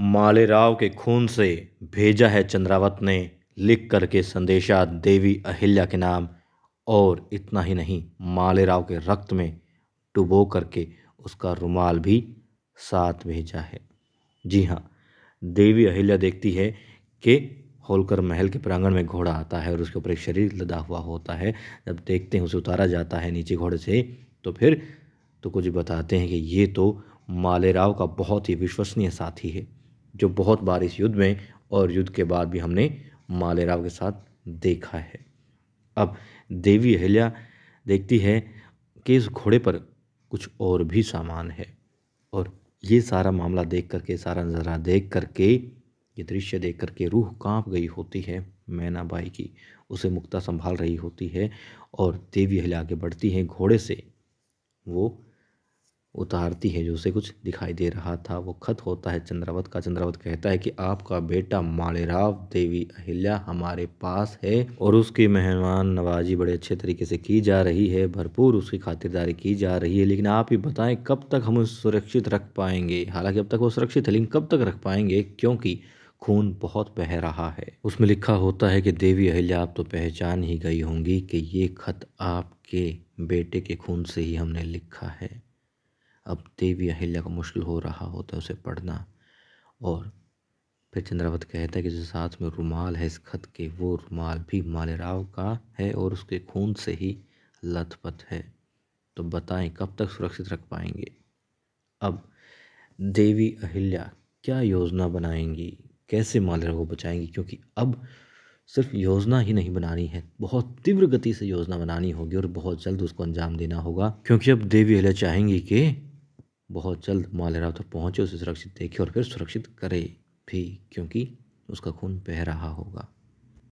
मालेराव के खून से भेजा है चंद्रावत ने लिख करके संदेशा देवी अहिल्या के नाम और इतना ही नहीं मालेराव के रक्त में डुबो करके उसका रुमाल भी साथ भेजा है जी हाँ देवी अहिल्या देखती है कि होलकर महल के प्रांगण में घोड़ा आता है और उसके ऊपर एक शरीर लदा हुआ होता है जब देखते हैं उसे उतारा जाता है नीचे घोड़े से तो फिर तो कुछ बताते हैं कि ये तो मालेराव का बहुत ही विश्वसनीय साथी है जो बहुत बार इस युद्ध में और युद्ध के बाद भी हमने मालेराव के साथ देखा है अब देवी अहिल्या देखती है कि इस घोड़े पर कुछ और भी सामान है और ये सारा मामला देख करके सारा नज़ारा देख करके ये दृश्य देख करके रूह कांप गई होती है बाई की उसे मुक्ता संभाल रही होती है और देवी अहिल्या आगे बढ़ती हैं घोड़े से वो उतारती है जो उसे कुछ दिखाई दे रहा था वो खत होता है चंद्रावत का चंद्रावत कहता है कि आपका बेटा मालेराव देवी अहिल्या हमारे पास है और उसकी मेहमान नवाजी बड़े अच्छे तरीके से की जा रही है भरपूर उसकी खातिरदारी की जा रही है लेकिन आप ही बताएं कब तक हम उसे सुरक्षित रख पाएंगे हालांकि अब तक वो सुरक्षित है लेकिन कब तक रख पाएंगे क्योंकि खून बहुत बह रहा है उसमें लिखा होता है कि देवी अहिल्या आप तो पहचान ही गई होंगी कि ये खत आपके बेटे के खून से ही हमने लिखा है अब देवी अहिल्या को मुश्किल हो रहा होता है उसे पढ़ना और फिर चंद्रावत कहता है कि जिस साथ में रुमाल है इस खत के वो रुमाल भी मालेराव का है और उसके खून से ही लथपथ है तो बताएं कब तक सुरक्षित रख पाएंगे अब देवी अहिल्या क्या योजना बनाएंगी कैसे मालेराव को बचाएंगी क्योंकि अब सिर्फ योजना ही नहीं बनानी है बहुत तीव्र गति से योजना बनानी होगी और बहुत जल्द उसको अंजाम देना होगा क्योंकि अब देवी अहिल्या चाहेंगी कि बहुत जल्द मालेराव तक पहुँचे उसे सुरक्षित देखे और फिर सुरक्षित करे भी क्योंकि उसका खून बह रहा होगा